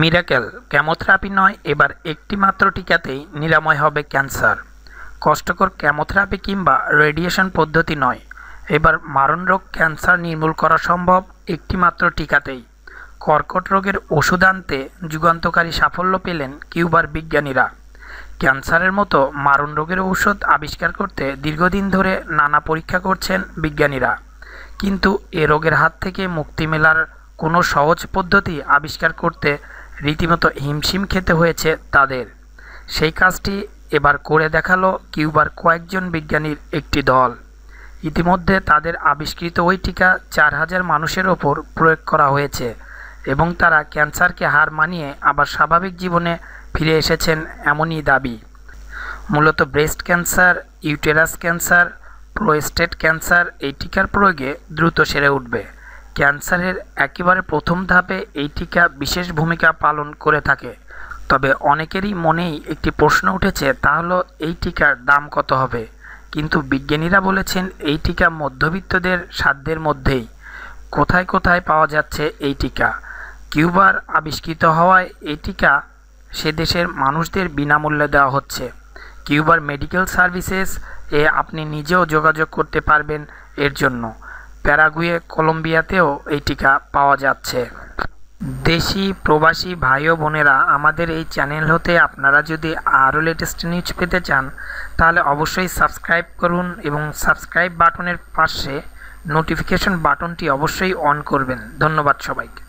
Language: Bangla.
মিরাকেল ক্যামোথেরাপি নয় এবার একটি মাত্র টিকাতেই নিরাময় হবে ক্যান্সার কষ্টকর ক্যামোথেরাপি কিংবা রেডিয়েশন পদ্ধতি নয় এবার মারণ রোগ ক্যান্সার নির্মূল করা সম্ভব একটি মাত্র টিকাতেই কর্কট রোগের ওষুধ আনতে যুগান্তকারী সাফল্য পেলেন কিউবার বিজ্ঞানীরা ক্যান্সারের মতো মারণ রোগের ঔষধ আবিষ্কার করতে দীর্ঘদিন ধরে নানা পরীক্ষা করছেন বিজ্ঞানীরা কিন্তু এ রোগের হাত থেকে মুক্তি মেলার কোনো সহজ পদ্ধতি আবিষ্কার করতে রীতিমতো হিমশিম খেতে হয়েছে তাদের সেই কাজটি এবার করে দেখালো কিউবার কয়েকজন বিজ্ঞানীর একটি দল ইতিমধ্যে তাদের আবিষ্কৃত ওই টিকা চার হাজার মানুষের ওপর প্রয়োগ করা হয়েছে এবং তারা ক্যান্সারকে হার মানিয়ে আবার স্বাভাবিক জীবনে ফিরে এসেছেন এমনই দাবি মূলত breast cancer uterus cancer prostate cancer এই টিকার প্রয়োগে দ্রুত সেরে উঠবে ক্যান্সারের একেবারে প্রথম ধাপে এই টিকা বিশেষ ভূমিকা পালন করে থাকে তবে অনেকেরই মনেই একটি প্রশ্ন উঠেছে তা হলো এই টিকার দাম কত হবে কিন্তু বিজ্ঞানীরা বলেছেন এই টিকা মধ্যবিত্তদের সাধ্যের মধ্যেই কোথায় কোথায় পাওয়া যাচ্ছে এই টিকা কিউবার আবিষ্কৃত হওয়ায় এই টিকা সে দেশের মানুষদের বিনামূল্যে দেওয়া হচ্ছে কিউবার মেডিকেল সার্ভিসেস এ আপনি নিজেও যোগাযোগ করতে পারবেন এর জন্য প্যারাগুয়ে কলম্বিয়াতেও এই টিকা পাওয়া যাচ্ছে দেশি প্রবাসী ভাই ও বোনেরা আমাদের এই চ্যানেল হতে আপনারা যদি আরও লেটেস্ট নিউজ পেতে চান তাহলে অবশ্যই সাবস্ক্রাইব করুন এবং সাবস্ক্রাইব বাটনের পাশে নোটিফিকেশন বাটনটি অবশ্যই অন করবেন ধন্যবাদ সবাইকে